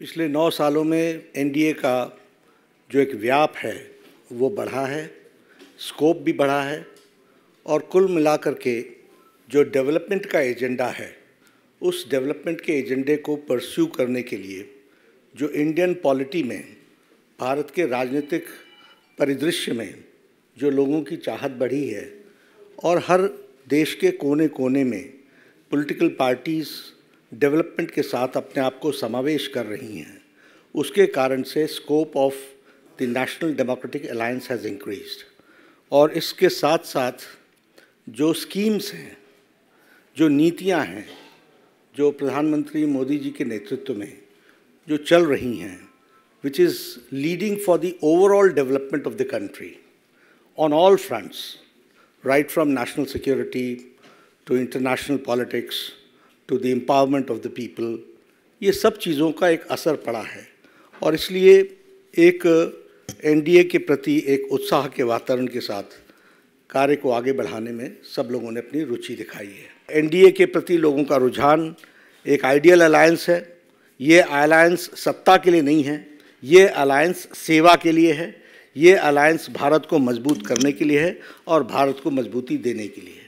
पिछले नौ सालों में एनडीए का जो एक व्याप है वो बढ़ा है स्कोप भी बढ़ा है और कुल मिलाकर के जो डेवलपमेंट का एजेंडा है उस डेवलपमेंट के एजेंडे को परस्यू करने के लिए जो इंडियन पॉलिटी में भारत के राजनीतिक परिदृश्य में जो लोगों की चाहत बढ़ी है और हर देश के कोने कोने में पॉलिटिकल पार्टीज़ डेवलपमेंट के साथ अपने आप को समावेश कर रही हैं उसके कारण से scope of the national democratic alliance has increase और इसके साथ साथ जो स्कीम्स हैं जो नीतियां हैं जो प्रधानमंत्री मोदी जी के नेतृत्व में जो चल रही हैं which is leading for the overall development of the country on all fronts right from national security to international politics to the empowerment of the people ये सब चीज़ों का एक असर पड़ा है और इसलिए एक एनडीए uh, के प्रति एक उत्साह के वातावरण के साथ कार्य को आगे बढ़ाने में सब लोगों ने अपनी रुचि दिखाई है एनडीए के प्रति लोगों का रुझान एक आइडियल अलायंस है ये अलायंस सत्ता के लिए नहीं है ये अलायंस सेवा के लिए है ये अलायंस भारत को मजबूत करने के लिए है और भारत को मजबूती देने के लिए है